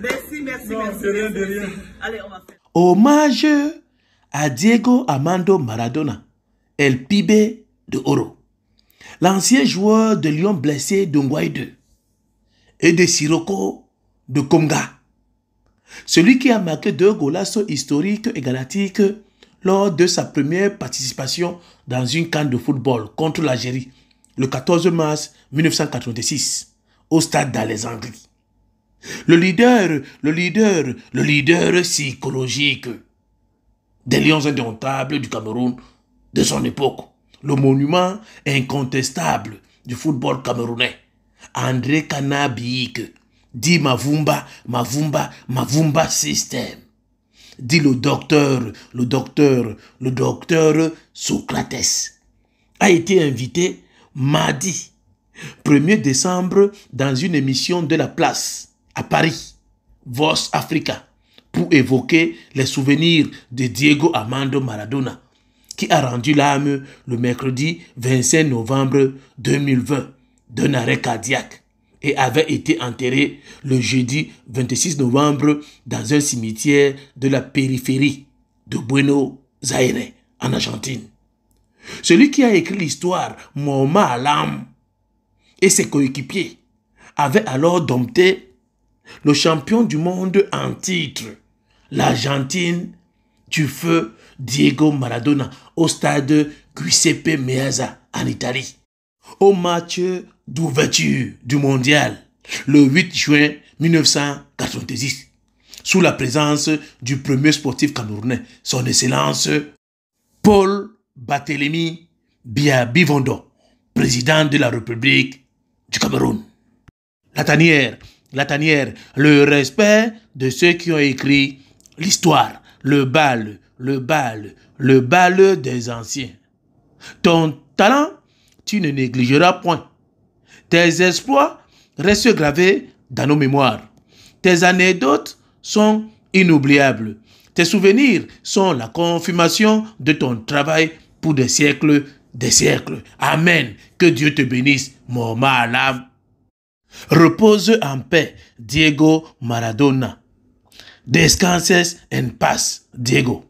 merci, merci, merci, Hommage à Diego Armando Maradona, El Pibe de Oro, l'ancien joueur de Lyon blessé de 2 et de Sirocco de Conga, celui qui a marqué deux golasses historiques et galactiques lors de sa première participation dans une canne de football contre l'Algérie le 14 mars 1986 au stade d'Alexandrie. Le leader, le leader, le leader psychologique des lions indomptables du Cameroun de son époque. Le monument incontestable du football camerounais. André Canabique dit Mavumba, Mavumba, Mavumba System. Dit le docteur, le docteur, le docteur Socrates. A été invité mardi 1er décembre dans une émission de la place à Paris, Vos Africa, pour évoquer les souvenirs de Diego Armando Maradona, qui a rendu l'âme le mercredi 25 novembre 2020 d'un arrêt cardiaque et avait été enterré le jeudi 26 novembre dans un cimetière de la périphérie de Buenos Aires, en Argentine. Celui qui a écrit l'histoire, Mohamed Alam, et ses coéquipiers avaient alors dompté le champion du monde en titre, l'Argentine du feu Diego Maradona au stade Giuseppe Meazza en Italie. Au match d'ouverture du mondial le 8 juin 1996, sous la présence du premier sportif camerounais, son excellence Paul Barthélemy Biabivondo, président de la République du Cameroun. La tanière la tanière, le respect de ceux qui ont écrit l'histoire, le bal, le bal, le bal des anciens. Ton talent, tu ne négligeras point. Tes exploits restent gravés dans nos mémoires. Tes anecdotes sont inoubliables. Tes souvenirs sont la confirmation de ton travail pour des siècles des siècles. Amen. Que Dieu te bénisse, mon malade. Repose en paix, Diego Maradona. Descanses en paz, Diego.